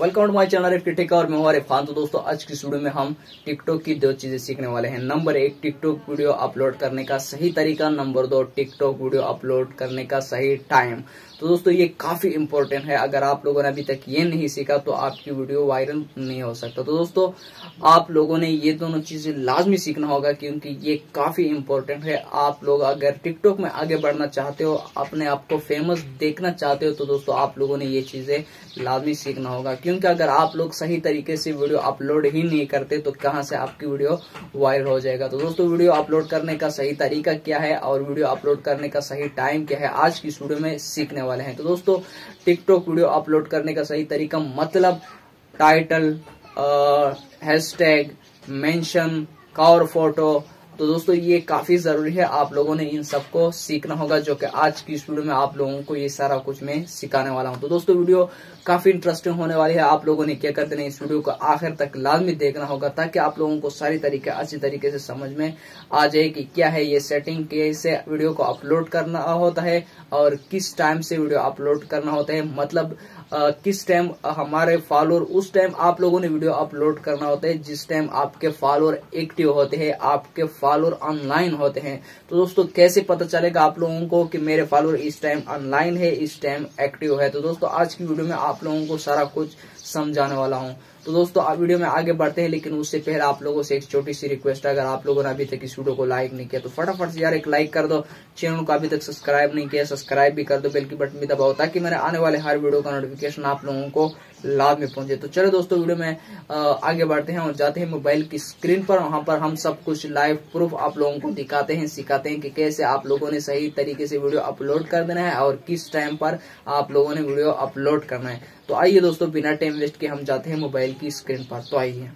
welcome to my channel और मैं हमारे फान तो दोस्तों आज की स्टूडियो में हम टिकटॉक की दो चीजें सीखने वाले हैं नंबर एक टिकटॉक वीडियो अपलोड करने का सही तरीका नंबर दो टिकटॉक वीडियो अपलोड करने का सही टाइम तो दोस्तों ये काफी इंपॉर्टेंट है अगर आप लोगों ने अभी तक ये नहीं सीखा तो आपकी वीडियो वायरल नहीं हो सकता तो दोस्तों आप लोगों ने ये दोनों चीजें लाजमी सीखना होगा क्योंकि ये काफी इंपॉर्टेंट है आप लोग अगर टिकटॉक में आगे बढ़ना चाहते हो अपने आप को फेमस देखना चाहते हो तो दोस्तों आप लोगों ने ये चीजें लाजमी सीखना होगा क्योंकि अगर आप लोग सही तरीके से वीडियो अपलोड ही नहीं करते तो कहाँ से आपकी वीडियो वायरल हो जाएगा तो दोस्तों वीडियो अपलोड करने का सही तरीका क्या है और वीडियो अपलोड करने का सही टाइम क्या है आज की वीडियो में सीखने वाले हैं तो दोस्तों टिकटॉक वीडियो अपलोड करने का सही तरीका मतलब title hashtag mention cover photo तो दोस्तों ये काफी जरूरी है आप लोगों ने इन सबको सीखना होगा जो कि आज की इस वीडियो में आप लोगों को ये सारा कुछ मैं सिखाने वाला हूँ तो दोस्तों वीडियो काफी इंटरेस्टिंग होने वाली है आप लोगों ने क्या करते हैं इस वीडियो को आखिर तक लाजमी देखना होगा ताकि आप लोगों को सारी तरीके अच्छी तरीके से समझ में आ जाए कि क्या है ये सेटिंग कैसे वीडियो को अपलोड करना होता है और किस टाइम से वीडियो अपलोड करना होता है मतलब आ, किस टाइम हमारे फॉलोअर उस टाइम आप लोगों ने वीडियो अपलोड करना होता है जिस टाइम आपके फॉलोअर एक्टिव होते हैं आपके फॉलोअर ऑनलाइन होते हैं तो दोस्तों कैसे पता चलेगा आप लोगों को कि मेरे फॉलोअर इस टाइम ऑनलाइन है इस टाइम एक्टिव है तो दोस्तों आज की वीडियो में आप लोगों को सारा कुछ समझाने वाला हूँ तो दोस्तों आप वीडियो में आगे बढ़ते हैं लेकिन उससे पहले आप लोगों से एक छोटी सी रिक्वेस्ट है अगर आप लोगों ने अभी तक इस वीडियो को लाइक नहीं किया तो फटाफट से यार एक लाइक कर दो चैनल को अभी तक सब्सक्राइब नहीं किया सब्सक्राइब भी कर दो बेल की बटन भी दबाओ ताकि मेरे आने वाले हर वीडियो का नोटिफिकेशन आप लोगों को लाभ में पहुंचे तो चलो दोस्तों वीडियो में आगे बढ़ते हैं और जाते हैं मोबाइल की स्क्रीन पर वहां पर हम सब कुछ लाइव प्रूफ आप लोगों को दिखाते हैं सिखाते हैं कि कैसे आप लोगों ने सही तरीके से वीडियो अपलोड कर देना है और किस टाइम पर आप लोगों ने वीडियो अपलोड करना है तो आइए दोस्तों बिना टाइम वेस्ट के हम जाते हैं मोबाइल मोबाइल की स्क्रीन पर तो आइए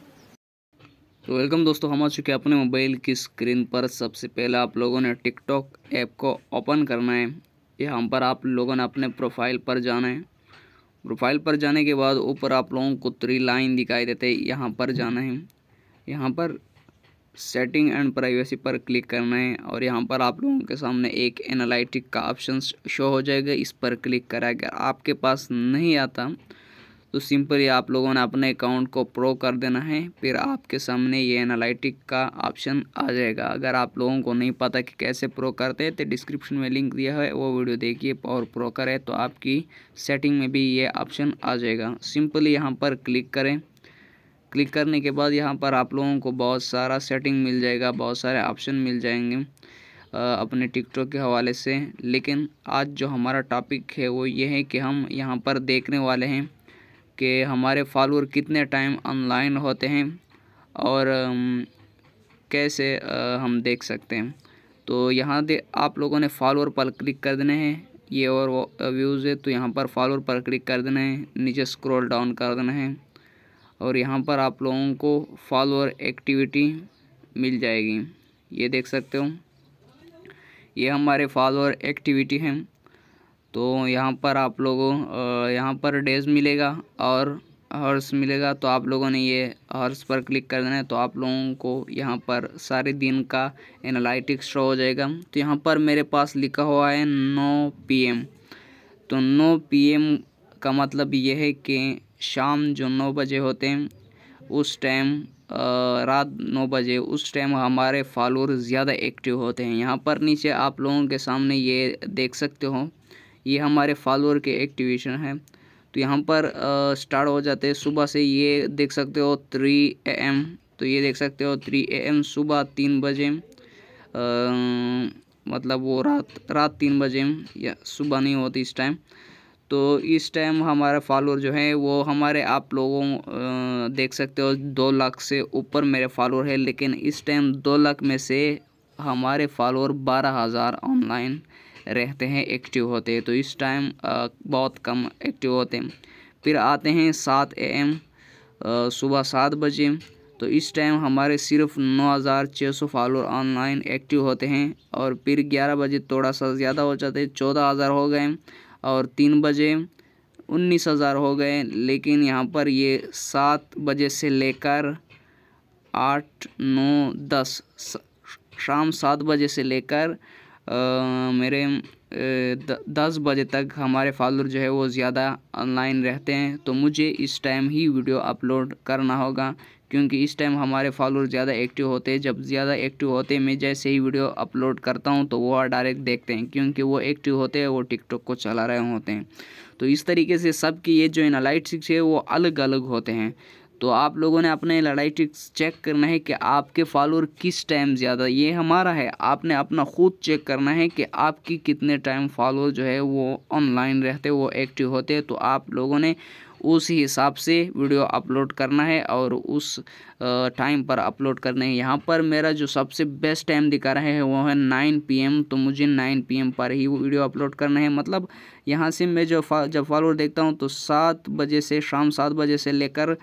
तो वेलकम दोस्तों हम आ चुके हैं अपने मोबाइल की स्क्रीन पर सबसे पहले आप लोगों ने टिकटॉक ऐप को ओपन करना है यहाँ पर आप लोगों ने अपने प्रोफाइल पर जाना है प्रोफाइल पर जाने के बाद ऊपर आप लोगों को त्री लाइन दिखाई देते हैं यहाँ पर जाना है यहाँ पर सेटिंग एंड प्राइवेसी पर क्लिक करना है और यहाँ पर आप लोगों के सामने एक एनालिटिक का ऑप्शन शो हो जाएगा इस पर क्लिक करा अगर आपके पास नहीं आता तो सिंपली आप लोगों ने अपने अकाउंट को प्रो कर देना है फिर आपके सामने ये एनालिटिक का ऑप्शन आ जाएगा अगर आप लोगों को नहीं पता कि कैसे प्रो करते हैं तो डिस्क्रिप्शन में लिंक दिया है वो वीडियो देखिए और प्रो करें तो आपकी सेटिंग में भी ये ऑप्शन आ जाएगा सिंपली यहाँ पर क्लिक करें क्लिक करने के बाद यहाँ पर आप लोगों को बहुत सारा सेटिंग मिल जाएगा बहुत सारे ऑप्शन मिल जाएंगे अपने टिकटॉक के हवाले से लेकिन आज जो हमारा टॉपिक है वो ये है कि हम यहाँ पर देखने वाले हैं कि हमारे फॉलोअर कितने टाइम ऑनलाइन होते हैं और कैसे हम देख सकते हैं तो यहाँ दे आप लोगों ने फॉलोअर पर क्लिक कर देने हैं ये और व्यूज़ है तो यहाँ पर फॉलोअर पर क्लिक कर देना है नीचे स्क्रॉल डाउन कर देना है और यहाँ पर आप लोगों को फॉलोअर एक्टिविटी मिल जाएगी ये देख सकते हो ये हमारे फॉलोअर एक्टिविटी हैं तो यहाँ पर आप लोगों यहाँ पर डेज मिलेगा और हर्स मिलेगा तो आप लोगों ने ये हर्स पर क्लिक कर देना है तो आप लोगों को यहाँ पर सारे दिन का एनालिटिक्स शो हो जाएगा तो यहाँ पर मेरे पास लिखा हुआ है नो पी तो नो पी का मतलब यह है कि शाम जो नौ बजे होते हैं उस टाइम रात नौ बजे उस टाइम हमारे फॉलोअर ज़्यादा एक्टिव होते हैं यहाँ पर नीचे आप लोगों के सामने ये देख सकते हो ये हमारे फॉलोअर के एक्टिवेशन है तो यहाँ पर स्टार्ट हो जाते हैं सुबह से ये देख सकते हो थ्री ए एम तो ये देख सकते हो थ्री ए एम सुबह तीन बजे मतलब वो रात रात तीन बजे या सुबह नहीं होती इस टाइम तो इस टाइम हमारे फॉलोअर जो है वो हमारे आप लोगों देख सकते हो दो लाख से ऊपर मेरे फॉलोअर हैं लेकिन इस टाइम दो लाख में से हमारे फॉलोअर बारह हज़ार ऑनलाइन रहते हैं एक्टिव होते हैं तो इस टाइम बहुत कम एक्टिव होते हैं फिर आते हैं सात ए एम सुबह सात बजे तो इस टाइम हमारे सिर्फ नौ हज़ार छः सौ फॉलोअर ऑनलाइन एक्टिव होते हैं और फिर ग्यारह बजे थोड़ा सा ज़्यादा हो जाते हैं चौदह हज़ार हो गए और तीन बजे उन्नीस हज़ार हो गए लेकिन यहाँ पर ये सात बजे से लेकर आठ नौ दस शाम सात बजे से लेकर मेरे दस बजे तक हमारे फॉलोअर जो है वो ज़्यादा ऑनलाइन रहते हैं तो मुझे इस टाइम ही वीडियो अपलोड करना होगा क्योंकि इस टाइम हमारे फॉलोअर ज़्यादा एक्टिव होते हैं जब ज़्यादा एक्टिव होते हैं मैं जैसे ही वीडियो अपलोड करता हूँ तो वो डायरेक्ट देखते हैं क्योंकि वो एक्टिव होते हैं वो टिकटॉक को चला रहे होते हैं तो इस तरीके से सबकी ये जो सिक्स है वो अलग अलग होते हैं तो आप लोगों ने अपने लड़ाई ट्रिक्स चेक करना है कि आपके फॉलोअर किस टाइम ज़्यादा ये हमारा है आपने अपना खुद चेक करना है कि आपकी कितने टाइम फॉलोअर जो है वो ऑनलाइन रहते वो एक्टिव होते तो आप लोगों ने उस हिसाब से वीडियो अपलोड करना है और उस टाइम पर अपलोड करना है यहाँ पर मेरा जो सबसे बेस्ट टाइम दिखा रहा है वो है नाइन पी तो मुझे नाइन पी पर ही वीडियो अपलोड करना है मतलब यहाँ से मैं जो फा, जब फॉलोअर देखता हूँ तो सात बजे से शाम सात बजे से लेकर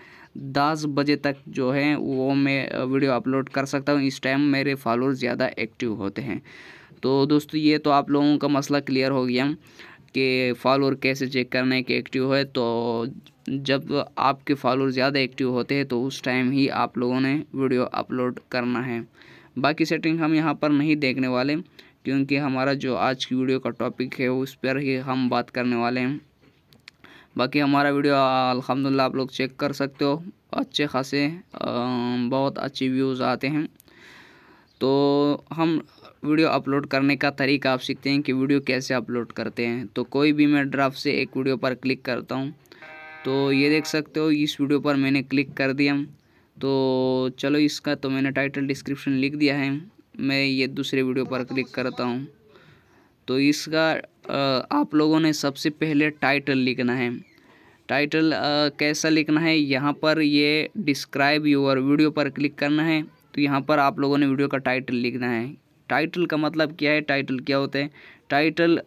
दस बजे तक जो है वो मैं वीडियो अपलोड कर सकता हूँ इस टाइम मेरे फॉलोअर ज़्यादा एक्टिव होते हैं तो दोस्तों ये तो आप लोगों का मसला क्लियर हो गया आपके फॉलोअर कैसे चेक करना है कि एक्टिव है तो जब आपके फॉलोअर ज़्यादा एक्टिव होते हैं तो उस टाइम ही आप लोगों ने वीडियो अपलोड करना है बाकी सेटिंग हम यहाँ पर नहीं देखने वाले क्योंकि हमारा जो आज की वीडियो का टॉपिक है उस पर ही हम बात करने वाले हैं बाकी हमारा वीडियो अलहमदिल्ला आप लोग चेक कर सकते हो अच्छे खासे बहुत अच्छे व्यूज़ आते हैं तो हम वीडियो अपलोड करने का तरीका आप सीखते हैं कि वीडियो कैसे अपलोड करते हैं तो कोई भी मैं ड्राफ्ट से एक वीडियो पर क्लिक करता हूँ तो ये देख सकते हो इस वीडियो पर मैंने क्लिक कर दिया तो चलो इसका तो मैंने टाइटल डिस्क्रिप्शन लिख दिया है मैं ये दूसरे वीडियो पर क्लिक करता हूँ तो इसका आप लोगों ने सबसे पहले टाइटल लिखना है टाइटल कैसा लिखना है यहाँ पर ये डिस्क्राइब योर वीडियो पर क्लिक करना है तो यहाँ पर आप लोगों ने वीडियो का टाइटल लिखना है टाइटल का मतलब क्या है टाइटल क्या होते हैं टाइटल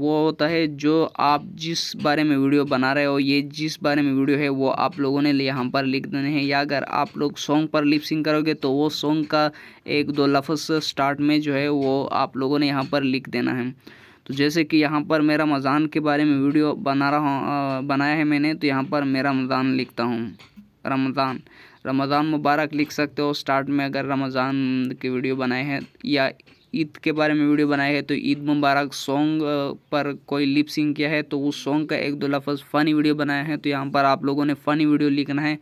वो होता है जो आप जिस बारे में वीडियो बना रहे हो ये जिस बारे में वीडियो है वो आप लोगों ने यहाँ पर लिख देने हैं या अगर आप लोग सॉन्ग पर लिपसिंग करोगे तो वो सॉन्ग का एक दो लफ्ज़ स्टार्ट में जो है वो आप लोगों ने यहाँ पर लिख देना है तो जैसे कि यहाँ पर मेरा मजान के बारे में वीडियो बना रहा हूँ बनाया है मैंने तो यहाँ पर मेरा मजान लिखता हूँ रमज़ान रमज़ान मुबारक लिख सकते हो स्टार्ट में अगर रमज़ान की वीडियो बनाए हैं या ईद के बारे में वीडियो बनाए हैं तो ईद मुबारक सॉन्ग पर कोई लिप सिंग किया है तो उस सॉन्ग का एक दो लफ्ज़ फ़नी वीडियो बनाया है तो यहाँ पर आप लोगों ने फ़नी वीडियो लिखना है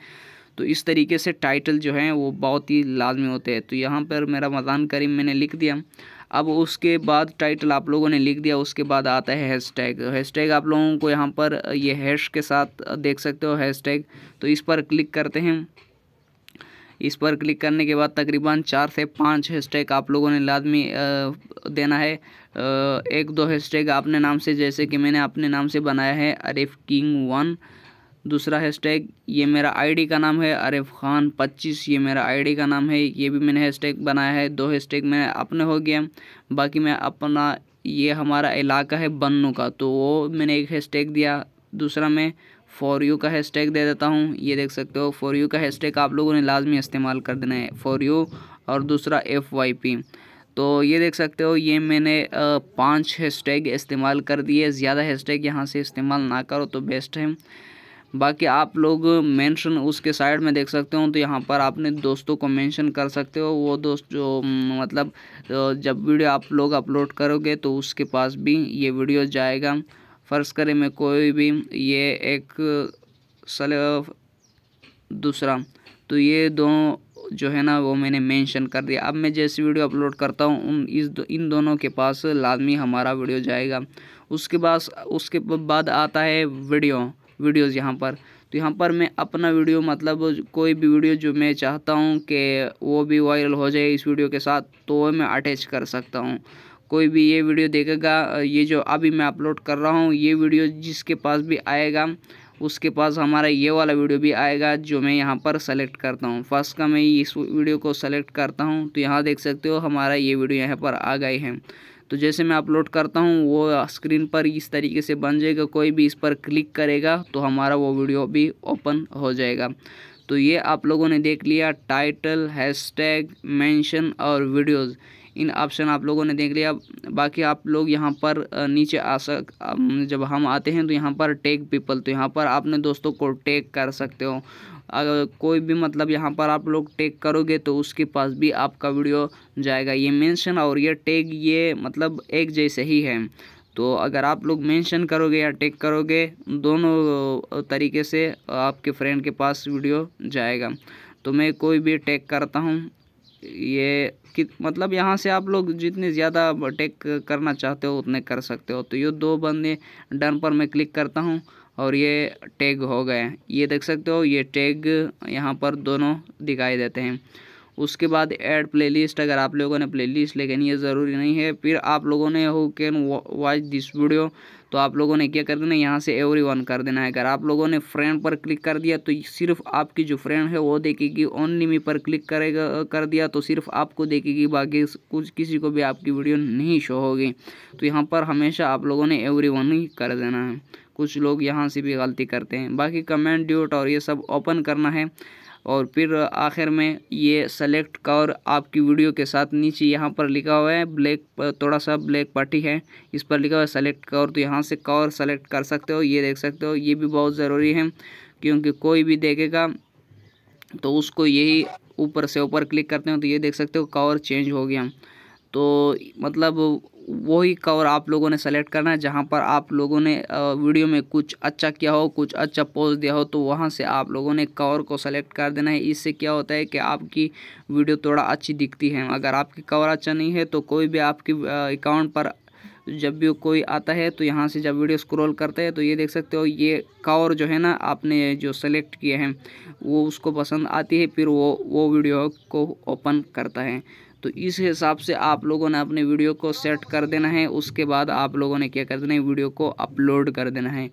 तो इस तरीके से टाइटल जो हैं वो बहुत ही लाजमी होते हैं तो यहाँ पर मेरा रमज़ान करीम मैंने लिख दिया अब उसके बाद टाइटल आप लोगों ने लिख दिया उसके बाद आता है हैशटैग हैशटैग आप लोगों को यहाँ पर ये हैश के साथ देख सकते हो हैशटैग तो इस पर क्लिक करते हैं इस पर क्लिक करने के बाद तकरीबन चार से पाँच हैशटैग आप लोगों ने लाजमी देना है एक दो हैशटैग आपने नाम से जैसे कि मैंने अपने नाम से बनाया है अरिफ किंग वन दूसरा हैशटैग ये मेरा आईडी का नाम है अरिफ खान पच्चीस ये मेरा आईडी का नाम है ये भी मैंने हैशटैग बनाया है दो हैशटैग मैंने अपने हो गया बाकी मैं अपना ये हमारा इलाका है बन्नू का तो वो मैंने एक हैशटैग दिया दूसरा मैं फॉर यू का हैशटैग दे देता हूँ ये देख सकते हो फॉर यू का हैशटैग आप लोगों ने लाजमी इस्तेमाल कर देना है फॉर यू और दूसरा एफ वाई पी तो ये देख सकते हो ये मैंने पांच हैशटैग इस्तेमाल कर दिए ज़्यादा हैशटैग यहाँ से इस्तेमाल ना करो तो बेस्ट है बाकी आप लोग मेंशन उसके साइड में देख सकते हो तो यहाँ पर आपने दोस्तों को मेंशन कर सकते हो वो दोस्त जो मतलब जब वीडियो आप लोग अपलोड करोगे तो उसके पास भी ये वीडियो जाएगा फ़र्ज़ करें मैं कोई भी ये एक सल दूसरा तो ये दोनों जो है ना वो मैंने मेंशन कर दिया अब मैं जैसी वीडियो अपलोड करता हूँ उन इस दो, इन दोनों के पास लाजमी हमारा वीडियो जाएगा उसके पास उसके बाद आता है वीडियो वीडियोज़ यहाँ पर तो यहाँ पर मैं अपना वीडियो मतलब कोई भी वीडियो जो मैं चाहता हूँ कि वो भी वायरल हो जाए इस वीडियो के साथ तो मैं अटैच कर सकता हूँ कोई भी ये वीडियो देखेगा ये जो अभी मैं अपलोड कर रहा हूँ ये वीडियो जिसके पास भी आएगा उसके पास हमारा ये वाला वीडियो भी आएगा जो मैं यहाँ पर सेलेक्ट करता हूँ फर्स्ट का मैं इस वीडियो को सेलेक्ट करता हूँ तो यहाँ देख सकते हो हमारा ये वीडियो यहाँ पर आ गए हैं तो जैसे मैं अपलोड करता हूँ वो स्क्रीन पर इस तरीके से बन जाएगा कोई भी इस पर क्लिक करेगा तो हमारा वो वीडियो भी ओपन हो जाएगा तो ये आप लोगों ने देख लिया टाइटल हैशटैग मेंशन और वीडियोज़ इन ऑप्शन आप लोगों ने देख लिया बाकी आप लोग यहाँ पर नीचे आ सक जब हम आते हैं तो यहाँ पर टेक पीपल तो यहाँ पर आपने दोस्तों को टेक कर सकते हो अगर कोई भी मतलब यहाँ पर आप लोग टेक करोगे तो उसके पास भी आपका वीडियो जाएगा ये मेंशन और ये टेक ये मतलब एक जैसे ही है तो अगर आप लोग मेंशन करोगे या टेक करोगे दोनों तरीके से आपके फ्रेंड के पास वीडियो जाएगा तो मैं कोई भी टेक करता हूँ ये कि मतलब यहाँ से आप लोग जितने ज़्यादा टेक करना चाहते हो उतने कर सकते हो तो ये दो बंदे डन पर मैं क्लिक करता हूँ और ये टैग हो गए ये देख सकते हो ये टैग यहाँ पर दोनों दिखाई देते हैं उसके बाद ऐड प्लेलिस्ट अगर आप लोगों ने प्लेलिस्ट लेकिन ये ज़रूरी नहीं है फिर आप लोगों ने हो कैन वॉच दिस वीडियो तो आप लोगों ने क्या कर देना यहाँ से एवरी वन कर देना है अगर आप लोगों ने फ्रेंड पर क्लिक कर दिया तो सिर्फ आपकी जो फ्रेंड है वो देखेगी ओनली मी पर क्लिक करेगा कर दिया तो सिर्फ आपको देखेगी बाकी कुछ किसी को भी आपकी वीडियो नहीं शो होगी तो यहाँ पर हमेशा आप लोगों ने एवरी वन ही कर देना है कुछ लोग यहाँ से भी गलती करते हैं बाकी कमेंट ड्यूट और ये सब ओपन करना है और फिर आखिर में ये सेलेक्ट कवर आपकी वीडियो के साथ नीचे यहाँ पर लिखा हुआ है ब्लैक थोड़ा सा ब्लैक पार्टी है इस पर लिखा हुआ है सेलेक्ट कवर तो यहाँ से कवर सेलेक्ट कर सकते हो ये देख सकते हो ये भी बहुत ज़रूरी है क्योंकि कोई भी देखेगा तो उसको यही ऊपर से ऊपर क्लिक करते हैं तो ये देख सकते हो कवर चेंज हो गया तो मतलब वही कवर आप लोगों ने सेलेक्ट करना है जहाँ पर आप लोगों ने वीडियो में कुछ अच्छा किया हो कुछ अच्छा पोस्ट दिया हो तो वहाँ से आप लोगों ने कवर को सेलेक्ट कर देना है इससे क्या होता है कि आपकी वीडियो थोड़ा अच्छी दिखती है अगर आपकी कवर अच्छा नहीं है तो कोई भी आपके अकाउंट पर जब भी कोई आता है तो यहाँ से जब वीडियो स्क्रॉल करते हैं तो ये देख सकते हो ये कवर जो है ना आपने जो सेलेक्ट किए हैं वो उसको पसंद आती है फिर वो वो वीडियो को ओपन करता है तो इस हिसाब से आप लोगों ने अपने वीडियो को सेट कर देना है उसके बाद आप लोगों ने क्या कर देना है वीडियो को अपलोड कर देना है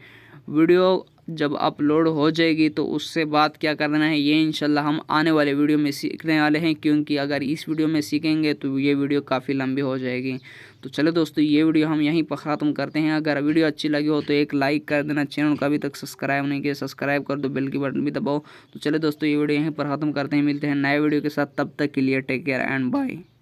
वीडियो जब अपलोड हो जाएगी तो उससे बात क्या करना है ये इनशाला हम आने वाले वीडियो में सीखने वाले हैं क्योंकि अगर इस वीडियो में सीखेंगे तो ये वीडियो काफ़ी लंबी हो जाएगी तो चलो दोस्तों ये वीडियो हम यहीं पर ख़त्म करते हैं अगर वीडियो अच्छी लगी हो तो एक लाइक कर देना चैनल को अभी तक सब्सक्राइब नहीं किया सब्सक्राइब कर दो बेल की बटन भी दबाओ तो चलो दोस्तों ये वीडियो यहीं पर ख़त्म करते हैं मिलते हैं नए वीडियो के साथ तब तक के लिए टेक केयर एंड बाय